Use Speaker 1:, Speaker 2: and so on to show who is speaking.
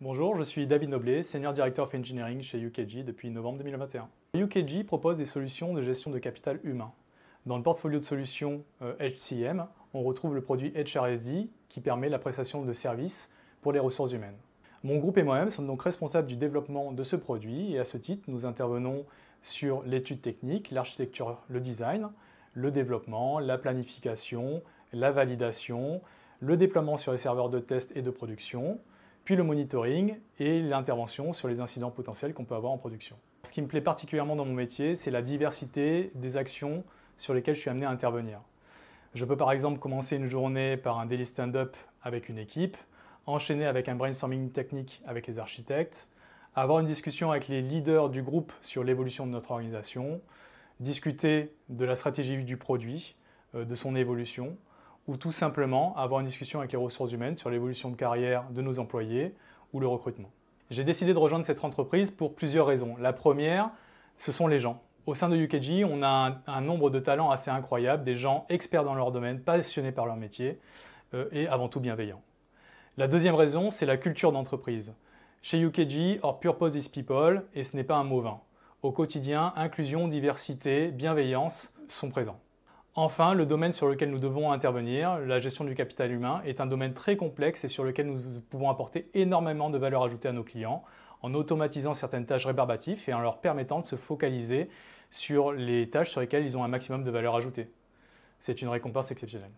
Speaker 1: Bonjour, je suis David Noblet, Senior Director of Engineering chez UKG depuis novembre 2021. UKG propose des solutions de gestion de capital humain. Dans le portfolio de solutions HCM, euh, on retrouve le produit HRSD qui permet la prestation de services pour les ressources humaines. Mon groupe et moi-même sommes donc responsables du développement de ce produit et à ce titre, nous intervenons sur l'étude technique, l'architecture, le design, le développement, la planification, la validation, le déploiement sur les serveurs de test et de production, puis le monitoring et l'intervention sur les incidents potentiels qu'on peut avoir en production. Ce qui me plaît particulièrement dans mon métier, c'est la diversité des actions sur lesquelles je suis amené à intervenir. Je peux par exemple commencer une journée par un daily stand-up avec une équipe, enchaîner avec un brainstorming technique avec les architectes, avoir une discussion avec les leaders du groupe sur l'évolution de notre organisation, discuter de la stratégie du produit, euh, de son évolution, ou tout simplement avoir une discussion avec les ressources humaines sur l'évolution de carrière de nos employés ou le recrutement. J'ai décidé de rejoindre cette entreprise pour plusieurs raisons. La première, ce sont les gens. Au sein de UKG, on a un, nombre de talents assez incroyables, des gens experts dans leur domaine, passionnés par leur métier euh, et avant tout bienveillants. La deuxième raison, c'est la culture d'entreprise. Chez UKG, our purpose is people et ce n'est pas un mot vain. Au quotidien, inclusion, diversité, bienveillance sont présents. Enfin, le domaine sur lequel nous devons intervenir, la gestion du capital humain, est un domaine très complexe et sur lequel nous pouvons apporter énormément de valeur ajoutée à nos clients en automatisant certaines tâches rébarbatives et en leur permettant de se focaliser sur les tâches sur lesquelles ils ont un maximum de valeur ajoutée. C'est une récompense exceptionnelle.